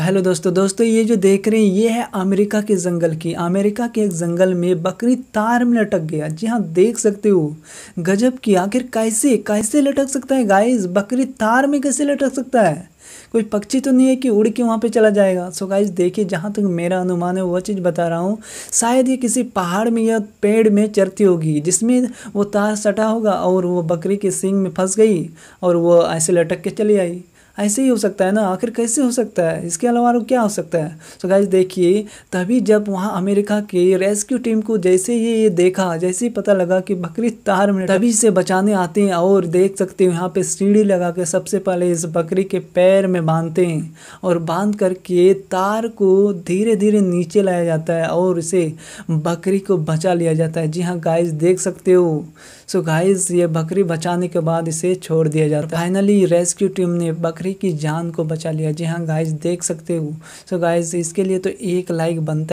तो हेलो दोस्तों दोस्तों ये जो देख रहे हैं ये है अमेरिका के जंगल की अमेरिका के एक जंगल में बकरी तार में लटक गया जी हाँ देख सकते हो गजब की आखिर कैसे कैसे लटक सकता है गाइस बकरी तार में कैसे लटक सकता है कोई पक्षी तो नहीं है कि उड़ के वहाँ पे चला जाएगा सो गाइस देखिए जहाँ तक मेरा अनुमान है वह चीज़ बता रहा हूँ शायद ये किसी पहाड़ में या पेड़ में चरती होगी जिसमें वो तार सटा होगा और वो बकरी के सिंग में फंस गई और वो ऐसे लटक के चली आई ऐसे ही हो सकता है ना आखिर कैसे हो सकता है इसके अलावा और क्या हो सकता है सो गाइज देखिए तभी जब वहाँ अमेरिका की रेस्क्यू टीम को जैसे ही ये देखा जैसे ही पता लगा कि बकरी तार में तभी से बचाने आते हैं और देख सकते हो यहाँ पे सीढ़ी लगा के सबसे पहले इस बकरी के पैर में बांधते हैं और बांध करके तार को धीरे धीरे नीचे लाया जाता है और इसे बकरी को बचा लिया जाता है जी हाँ गाइज देख सकते हो सो गाइस ये बकरी बचाने के बाद इसे छोड़ दिया जाता है फाइनली रेस्क्यू टीम ने बकरी की जान को बचा लिया जी हाँ गाइस देख सकते हो सो गाइस इसके लिए तो एक लाइक बनता